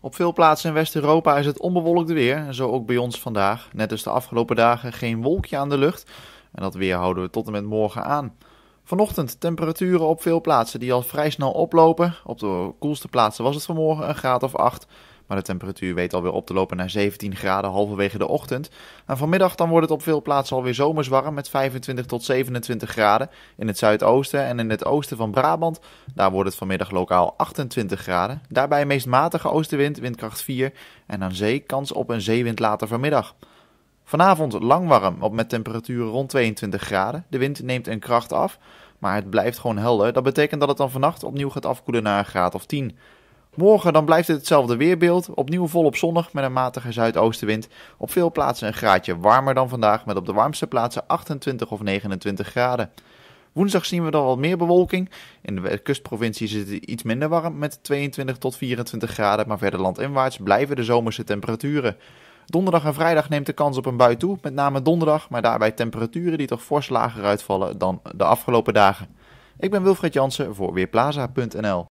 Op veel plaatsen in West-Europa is het onbewolkt weer, zo ook bij ons vandaag. Net als de afgelopen dagen geen wolkje aan de lucht. En dat weer houden we tot en met morgen aan. Vanochtend temperaturen op veel plaatsen die al vrij snel oplopen. Op de koelste plaatsen was het vanmorgen een graad of 8. Maar de temperatuur weet alweer op te lopen naar 17 graden halverwege de ochtend. En vanmiddag dan wordt het op veel plaatsen alweer zomers warm met 25 tot 27 graden. In het zuidoosten en in het oosten van Brabant, daar wordt het vanmiddag lokaal 28 graden. Daarbij meest matige oostenwind, windkracht 4. En aan zee kans op een zeewind later vanmiddag. Vanavond lang warm, op met temperaturen rond 22 graden. De wind neemt een kracht af, maar het blijft gewoon helder. Dat betekent dat het dan vannacht opnieuw gaat afkoelen naar een graad of 10. Morgen dan blijft het hetzelfde weerbeeld, opnieuw volop zonnig met een matige zuidoostenwind. Op veel plaatsen een graadje warmer dan vandaag met op de warmste plaatsen 28 of 29 graden. Woensdag zien we dan wat meer bewolking. In de kustprovincies is het iets minder warm met 22 tot 24 graden, maar verder landinwaarts blijven de zomerse temperaturen. Donderdag en vrijdag neemt de kans op een bui toe, met name donderdag, maar daarbij temperaturen die toch fors lager uitvallen dan de afgelopen dagen. Ik ben Wilfred Jansen voor Weerplaza.nl.